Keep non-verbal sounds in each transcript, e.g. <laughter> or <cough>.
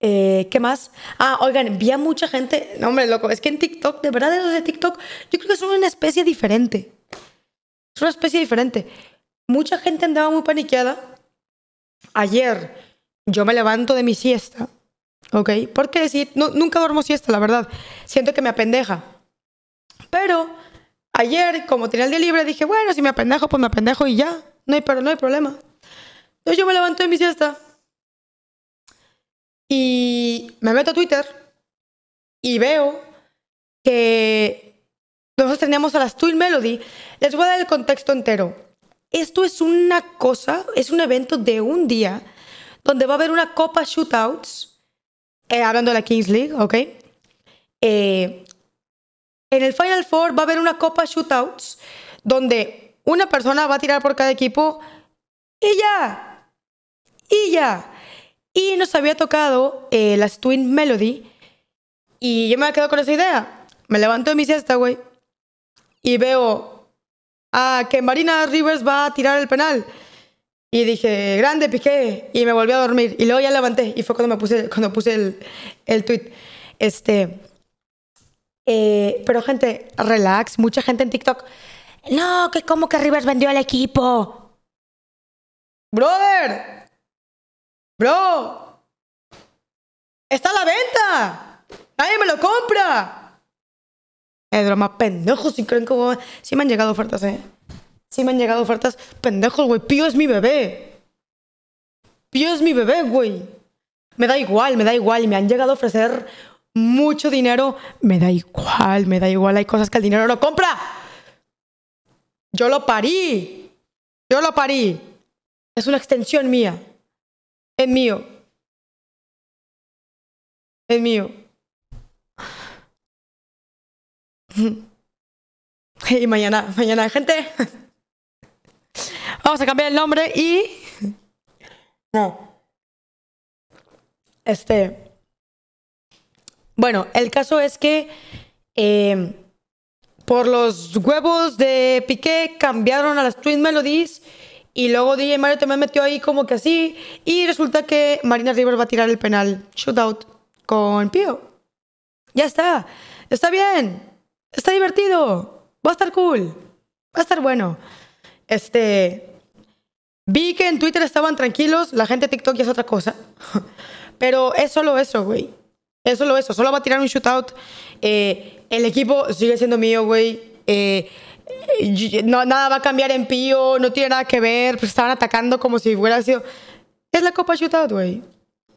Eh, ¿Qué más? Ah, oigan, vi a mucha gente. No, hombre, loco, es que en TikTok, de verdad, los de TikTok, yo creo que son una especie diferente. Es una especie diferente. Mucha gente andaba muy paniqueada. Ayer yo me levanto de mi siesta, ¿ok? Porque decir, nunca duermo siesta, la verdad. Siento que me apendeja. Pero ayer, como tenía el día libre, dije, bueno, si me apendejo, pues me apendejo y ya. No hay, no hay problema. Entonces yo me levanto de mi siesta, y me meto a Twitter y veo que nosotros teníamos a las Twin Melody. Les voy a dar el contexto entero. Esto es una cosa, es un evento de un día donde va a haber una copa shootouts, eh, hablando de la Kings League, ¿ok? Eh, en el Final Four va a haber una copa shootouts donde una persona va a tirar por cada equipo y ya, y ya. Y nos había tocado eh, las Twin Melody. Y yo me quedo quedado con esa idea. Me levanto de mi siesta, güey. Y veo a que Marina Rivers va a tirar el penal. Y dije, grande, piqué. Y me volví a dormir. Y luego ya levanté. Y fue cuando me puse, cuando puse el, tweet. Este. Eh, pero, gente, relax. Mucha gente en TikTok. No, que como que Rivers vendió al equipo. Brother, Bro, está a la venta. Nadie me lo compra. Es drama, pendejos. Si creen que. Sí me han llegado ofertas, eh. Sí me han llegado ofertas. Pendejos, güey. Pío es mi bebé. Pío es mi bebé, güey. Me da igual, me da igual. Me han llegado a ofrecer mucho dinero. Me da igual, me da igual. Hay cosas que el dinero no compra. Yo lo parí. Yo lo parí. Es una extensión mía. Es mío. Es mío. <laughs> Y mañana, mañana, gente. <laughs> Vamos a cambiar el nombre y. No. Este. Bueno, el caso es que eh, por los huevos de Piqué cambiaron a las Twin Melodies y luego DJ Mario también metió ahí como que así. Y resulta que Marina River va a tirar el penal shootout con Pío. Ya está. Está bien. Está divertido. Va a estar cool. Va a estar bueno. Este. Vi que en Twitter estaban tranquilos. La gente de TikTok ya es otra cosa. <laughs> Pero es solo eso, güey. Es solo eso. Solo va a tirar un shootout. Eh, el equipo sigue siendo mío, güey. Eh, no, nada va a cambiar en Pío, no tiene nada que ver, pues estaban atacando como si hubiera sido... Es la Copa Shootout, güey.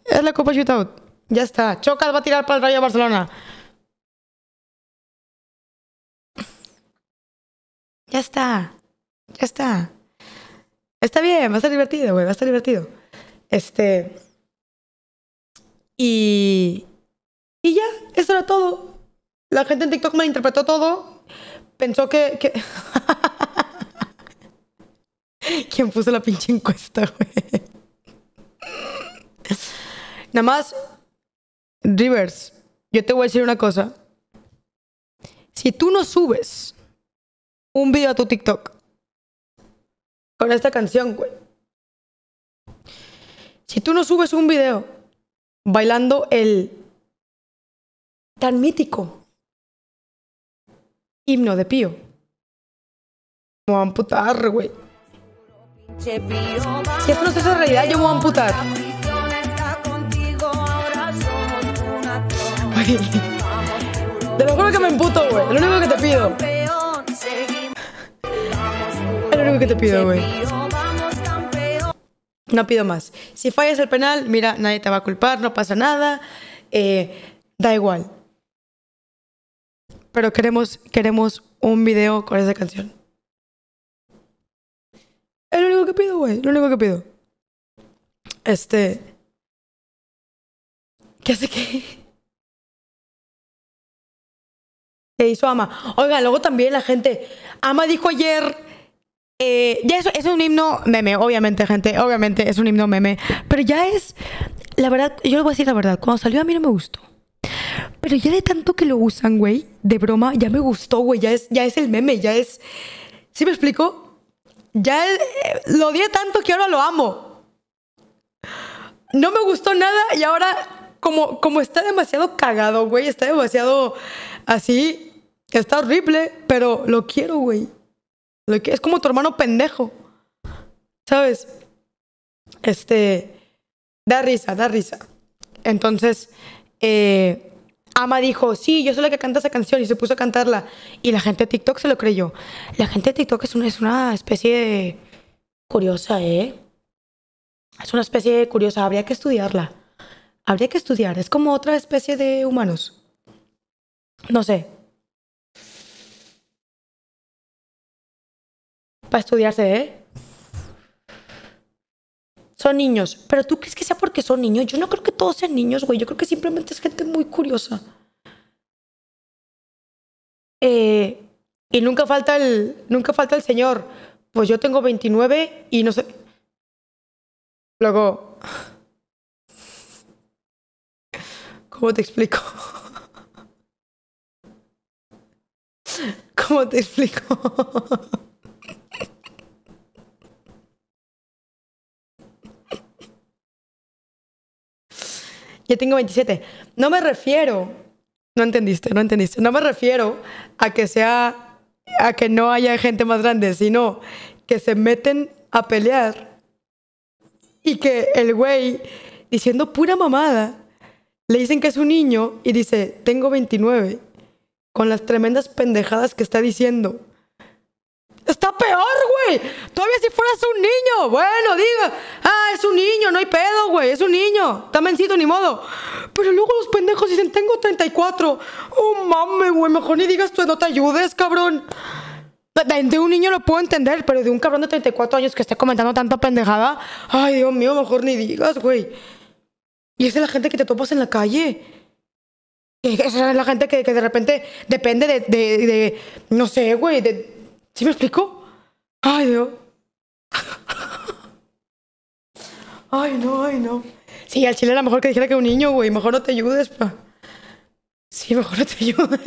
Es la Copa Shootout. Ya está. Chocas va a tirar para el Rayo Barcelona. Ya está. Ya está. Está bien, va a estar divertido, güey. Va a estar divertido. Este. Y. Y ya, eso era todo. La gente en TikTok me interpretó todo pensó que... <laughs> ¿Quién puso la pinche encuesta, güey? Nada más, Rivers, yo te voy a decir una cosa. Si tú no subes un video a tu TikTok con esta canción, güey. Si tú no subes un video bailando el tan mítico Himno de Pío. Me voy a amputar, güey. Si esto no es esa realidad, yo me voy a amputar. De te lo juro que me amputo, güey. lo único que te pido. Es lo único que te pido, güey. No pido más. Si fallas el penal, mira, nadie te va a culpar, no pasa nada. Eh, da igual pero queremos, queremos un video con esa canción. Es lo único que pido, güey. Lo único que pido. Este. ¿Qué hace que? Se hizo Ama. Oiga, luego también la gente. Ama dijo ayer. Eh, ya es, es un himno meme, obviamente, gente. Obviamente es un himno meme. Pero ya es. La verdad, yo le voy a decir la verdad. Cuando salió a mí no me gustó. Pero ya de tanto que lo usan, güey, de broma, ya me gustó, güey. Ya es, ya es el meme, ya es. ¿Sí me explico? Ya eh, lo odié tanto que ahora lo amo. No me gustó nada y ahora, como, como está demasiado cagado, güey, está demasiado así, está horrible, pero lo quiero, güey. Lo que, es como tu hermano pendejo. ¿Sabes? Este. Da risa, da risa. Entonces, eh, Ama dijo, sí, yo soy la que canta esa canción y se puso a cantarla. Y la gente de TikTok se lo creyó. La gente de TikTok es una, es una especie curiosa, ¿eh? Es una especie de curiosa, habría que estudiarla. Habría que estudiar, es como otra especie de humanos. No sé. Para estudiarse, ¿eh? son niños. Pero tú crees que sea porque son niños. Yo no creo que todos sean niños, güey. Yo creo que simplemente es gente muy curiosa. Eh, y nunca falta el, nunca falta el señor. Pues yo tengo 29 y no sé. Luego. ¿Cómo te explico? <laughs> ¿Cómo te explico? <laughs> Yo tengo 27. No me refiero, no entendiste, no entendiste. No me refiero a que sea, a que no haya gente más grande, sino que se meten a pelear y que el güey, diciendo pura mamada, le dicen que es un niño y dice, tengo 29, con las tremendas pendejadas que está diciendo. Todavía si fueras un niño, bueno, diga, ah, es un niño, no hay pedo, güey, es un niño, está mencito, ni modo. Pero luego los pendejos dicen, tengo 34. Oh, mame, güey, mejor ni digas tú, no te ayudes, cabrón. De un niño lo puedo entender, pero de un cabrón de 34 años que esté comentando tanta pendejada, ay, Dios mío, mejor ni digas, güey. Y es de la gente que te topas en la calle. Esa es la gente que, de repente depende de, de, de no sé, güey, de... ¿Sí me explico? Ay, Dios. Ay, no, ay, no. Sí, al chile era mejor que dijera que un niño, güey. Mejor no te ayudes, pa. Sí, mejor no te ayudes.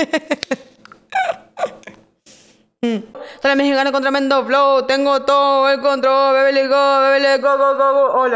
Hola, <laughs> mm. mexicano contra Mendo Tengo todo el control. Bebele go, bebele go, go, go. Hola.